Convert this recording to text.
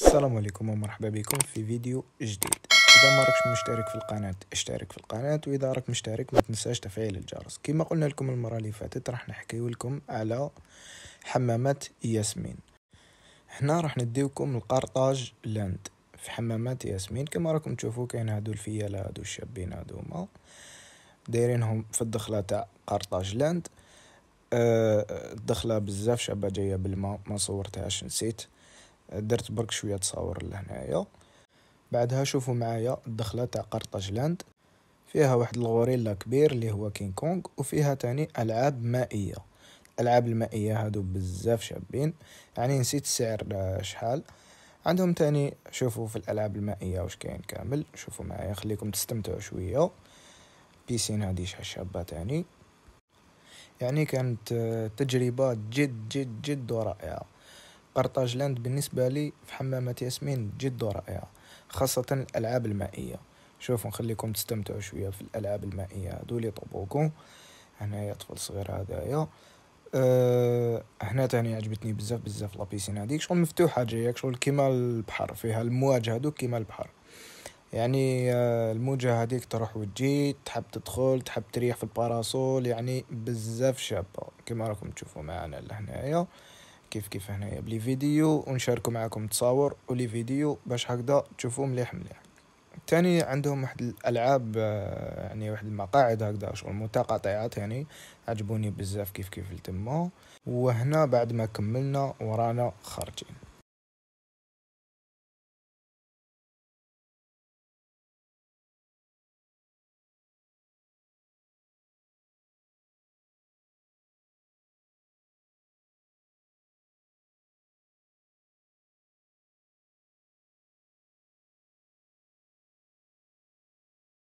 السلام عليكم ومرحبا بكم في فيديو جديد اذا ما راكش مشترك في القناه اشترك في القناه واذا راك مشترك ما تنساش تفعيل الجرس كما قلنا لكم المره اللي فاتت راح نحكي لكم على حمامات ياسمين هنا راح نديوكم لقرطاج لاند في حمامات ياسمين كما راكم تشوفوا كاين هادو الفيال هادو الشابين هادوما دايرينهم في الدخله تاع قرطاج لاند أه، الدخله بزاف شابه جايه بالما ما صورتهاش نسيت درت برك شويه تصاور لهنايا بعدها شوفوا معايا الدخله تاع قرطاجلاند فيها واحد الغوريلا كبير اللي هو كين كونغ وفيها تاني العاب مائيه الالعاب المائيه هادو بزاف شابين يعني نسيت السعر آه، شحال عندهم تاني شوفوا في الالعاب المائيه واش كاين كامل شوفوا معايا خليكم تستمتعوا شويه بيسين هادي شحال شابه تاني يعني كانت آه، تجربه جد جد جد رائعه لاند بالنسبه لي في حمامه ياسمين جد رائعه خاصه الالعاب المائيه شوفوا نخليكم تستمتعوا شويه في الالعاب المائيه دولي طبوكو هنايا طفل صغير هذايا أه هنا تاني عجبتني بزاف بزاف لابيسين هذيك شغل مفتوحه جاياك شغل كيما البحر فيها المواج هادو كيما البحر يعني آه، الموجة هذيك تروح وتجي تحب تدخل تحب تريح في الباراسول يعني بزاف شابة كما راكم تشوفوا معنا لهنايا كيف كيف هنايا بلي فيديو ونشاركوا معاكم تصاور ولي فيديو باش هكذا تشوفوا مليح مليح تاني عندهم واحد الالعاب آه، يعني واحد المقاعد هكذا شغل متقاطعات يعني عجبوني بزاف كيف كيف لتما وهنا بعد ما كملنا ورانا خارجين